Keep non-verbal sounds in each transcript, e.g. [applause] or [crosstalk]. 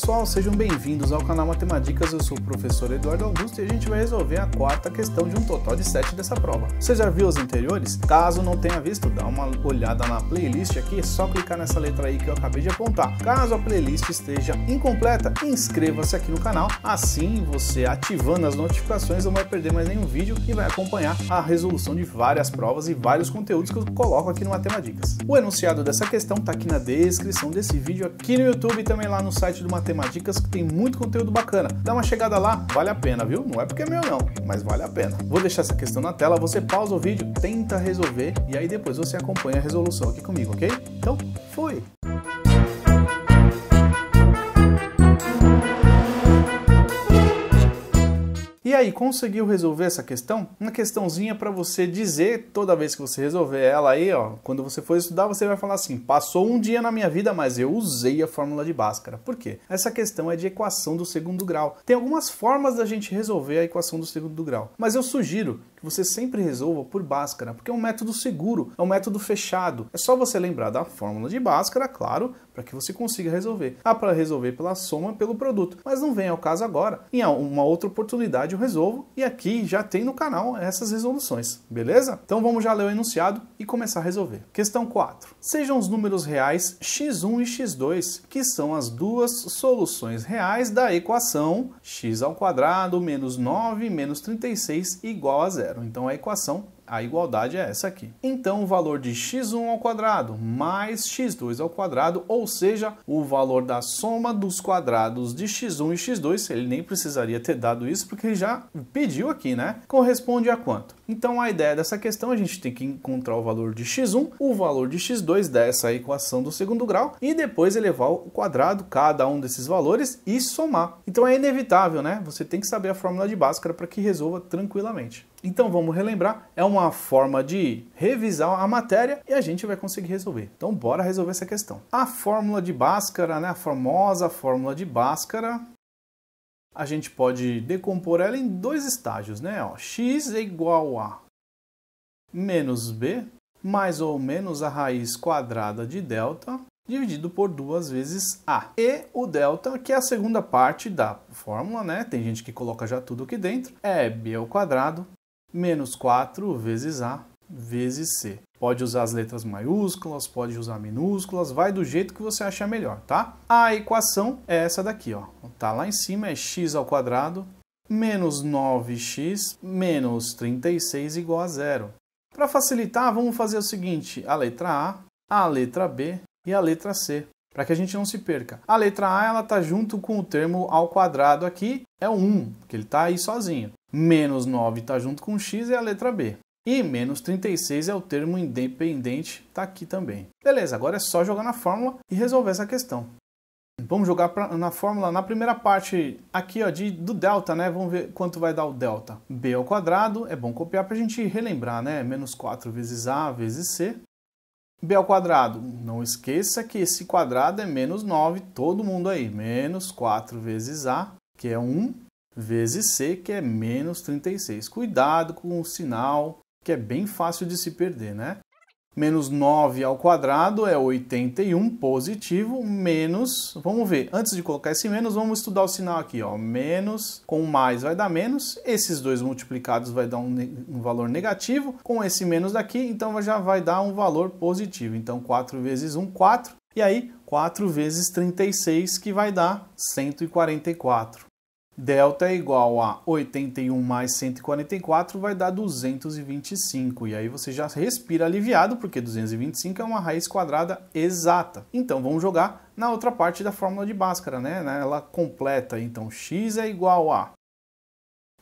pessoal, sejam bem-vindos ao canal Matemáticas, eu sou o professor Eduardo Augusto e a gente vai resolver a quarta questão de um total de sete dessa prova. Você já viu as anteriores? Caso não tenha visto, dá uma olhada na playlist aqui, é só clicar nessa letra aí que eu acabei de apontar. Caso a playlist esteja incompleta, inscreva-se aqui no canal, assim você ativando as notificações não vai perder mais nenhum vídeo e vai acompanhar a resolução de várias provas e vários conteúdos que eu coloco aqui no Matemáticas. O enunciado dessa questão está aqui na descrição desse vídeo, aqui no YouTube e também lá no site do Matemáticas dicas que tem muito conteúdo bacana. Dá uma chegada lá, vale a pena, viu? Não é porque é meu não, mas vale a pena. Vou deixar essa questão na tela, você pausa o vídeo, tenta resolver e aí depois você acompanha a resolução aqui comigo, ok? Então, fui! E aí, conseguiu resolver essa questão? Uma questãozinha para você dizer toda vez que você resolver ela aí, ó, quando você for estudar, você vai falar assim: passou um dia na minha vida, mas eu usei a fórmula de Bhaskara. Por quê? Essa questão é de equação do segundo grau. Tem algumas formas da gente resolver a equação do segundo grau, mas eu sugiro que você sempre resolva por Bhaskara, porque é um método seguro, é um método fechado. É só você lembrar da fórmula de Bhaskara, claro, para que você consiga resolver. Ah, para resolver pela soma, pelo produto. Mas não vem ao caso agora. Em uma outra oportunidade eu resolvo e aqui já tem no canal essas resoluções, beleza? Então vamos já ler o enunciado e começar a resolver. Questão 4. Sejam os números reais x1 e x2, que são as duas soluções reais da equação x ao quadrado menos 9 menos 36 igual a zero zero. Então a equação, a igualdade é essa aqui. Então o valor de x1 ao quadrado mais x2 ao quadrado, ou seja, o valor da soma dos quadrados de x1 e x2, ele nem precisaria ter dado isso porque ele já pediu aqui, né? Corresponde a quanto? Então a ideia dessa questão, a gente tem que encontrar o valor de x1, o valor de x2 dessa equação do segundo grau e depois elevar ao quadrado cada um desses valores e somar. Então é inevitável, né? Você tem que saber a fórmula de Bhaskara para que resolva tranquilamente. Então vamos relembrar, é uma forma de revisar a matéria e a gente vai conseguir resolver. Então bora resolver essa questão. A fórmula de Bhaskara, né, a famosa fórmula de Bhaskara, a gente pode decompor ela em dois estágios, né? Ó, x é igual a menos b mais ou menos a raiz quadrada de delta dividido por duas vezes a. E o delta, que é a segunda parte da fórmula, né? Tem gente que coloca já tudo aqui dentro, é b ao quadrado menos 4 vezes A vezes C. Pode usar as letras maiúsculas, pode usar minúsculas, vai do jeito que você achar melhor, tá? A equação é essa daqui, ó. Tá lá em cima, é x ao quadrado menos 9x menos 36 igual a zero. Para facilitar, vamos fazer o seguinte, a letra A, a letra B e a letra C, para que a gente não se perca. A letra A ela tá junto com o termo ao quadrado aqui, é o 1, que ele tá aí sozinho. Menos 9 está junto com x, é a letra B. E menos 36 é o termo independente, está aqui também. Beleza, agora é só jogar na fórmula e resolver essa questão. Vamos jogar pra, na fórmula na primeira parte aqui ó, de, do delta, né? Vamos ver quanto vai dar o delta. b ao quadrado, é bom copiar para a gente relembrar, né? Menos 4 vezes a vezes c. b ao quadrado, não esqueça que esse quadrado é menos 9, todo mundo aí. Menos 4 vezes a, que é 1, vezes C, que é menos 36. Cuidado com o sinal, que é bem fácil de se perder, né? Menos 9 ao quadrado é 81 positivo, menos, vamos ver, antes de colocar esse menos, vamos estudar o sinal aqui, ó, menos com mais vai dar menos, esses dois multiplicados vai dar um, um valor negativo, com esse menos daqui, então já vai dar um valor positivo, então 4 vezes 1, 4, e aí 4 vezes 36, que vai dar 144. Delta é igual a 81 mais 144 vai dar 225. E aí você já respira aliviado, porque 225 é uma raiz quadrada exata. Então vamos jogar na outra parte da fórmula de Bhaskara, né? né? Ela completa. Então x é igual a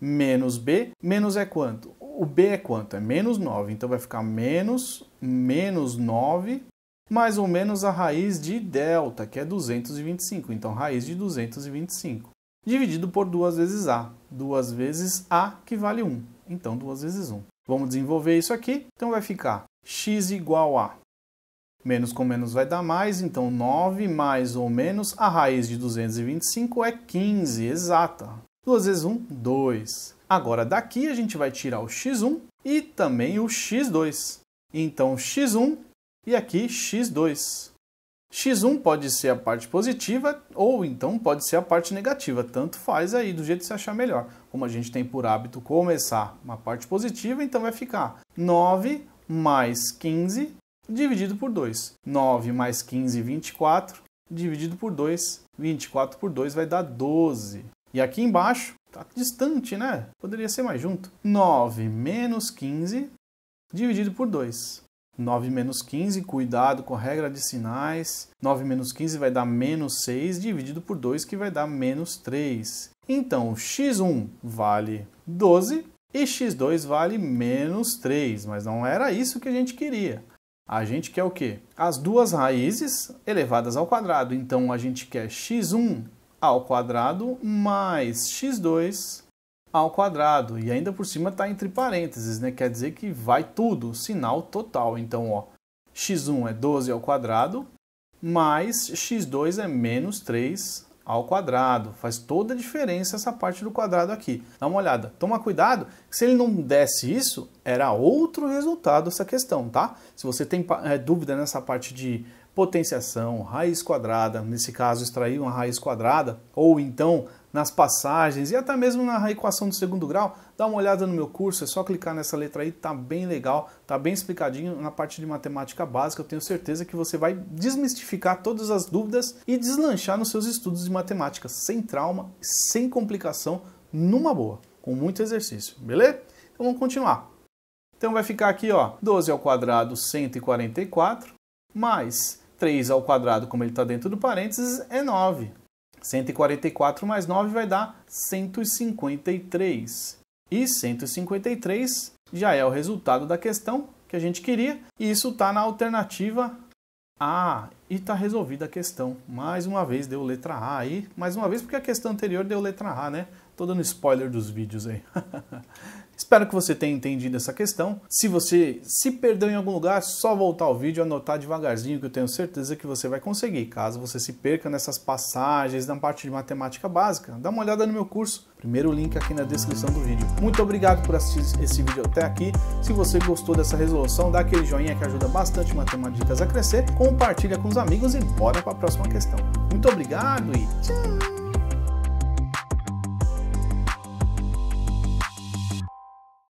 menos b. Menos é quanto? O b é quanto? É menos 9. Então vai ficar menos menos 9 mais ou menos a raiz de delta, que é 225. Então raiz de 225 dividido por duas vezes A. Duas vezes A que vale 1. Então, duas vezes 1. Vamos desenvolver isso aqui. Então, vai ficar x igual a menos com menos vai dar mais, então 9 mais ou menos a raiz de 225 é 15, exata. 2 vezes 1, 2. Agora daqui a gente vai tirar o x1 e também o x2. Então x1 e aqui x2 x1 pode ser a parte positiva ou então pode ser a parte negativa, tanto faz aí, do jeito que você achar melhor. Como a gente tem por hábito começar uma parte positiva, então vai ficar 9 mais 15 dividido por 2. 9 mais 15, 24, dividido por 2, 24 por 2 vai dar 12. E aqui embaixo, tá distante, né? Poderia ser mais junto. 9 menos 15, dividido por 2. 9 menos 15, cuidado com a regra de sinais. 9 menos 15 vai dar menos 6, dividido por 2, que vai dar menos 3. Então, x1 vale 12 e x2 vale menos 3, mas não era isso que a gente queria. A gente quer o quê? As duas raízes elevadas ao quadrado. Então, a gente quer x1 ao quadrado mais x2 ao quadrado. E ainda por cima está entre parênteses, né? quer dizer que vai tudo, sinal total. Então, ó, x1 é 12 ao quadrado, mais x2 é menos 3 ao quadrado. Faz toda a diferença essa parte do quadrado aqui. Dá uma olhada. Toma cuidado, se ele não desse isso, era outro resultado essa questão, tá? Se você tem é, dúvida nessa parte de potenciação, raiz quadrada, nesse caso extrair uma raiz quadrada, ou então nas passagens e até mesmo na equação do segundo grau, dá uma olhada no meu curso, é só clicar nessa letra aí, tá bem legal, tá bem explicadinho na parte de matemática básica. Eu tenho certeza que você vai desmistificar todas as dúvidas e deslanchar nos seus estudos de matemática sem trauma, sem complicação, numa boa, com muito exercício, beleza? Então vamos continuar. Então vai ficar aqui, ó, 12 ao quadrado, 144, mais 3 ao quadrado, como ele está dentro do parênteses, é 9. 144 mais 9 vai dar 153. E 153 já é o resultado da questão que a gente queria, e isso está na alternativa A. E está resolvida a questão. Mais uma vez deu letra A aí, mais uma vez porque a questão anterior deu letra A, né? Estou dando spoiler dos vídeos aí. [laughs] Espero que você tenha entendido essa questão. Se você se perdeu em algum lugar, é só voltar ao vídeo e anotar devagarzinho, que eu tenho certeza que você vai conseguir. Caso você se perca nessas passagens, na parte de matemática básica, dá uma olhada no meu curso. Primeiro link aqui na descrição do vídeo. Muito obrigado por assistir esse vídeo até aqui. Se você gostou dessa resolução, dá aquele joinha que ajuda bastante Matemáticas a crescer. Compartilha com os amigos e bora para a próxima questão. Muito obrigado e tchau!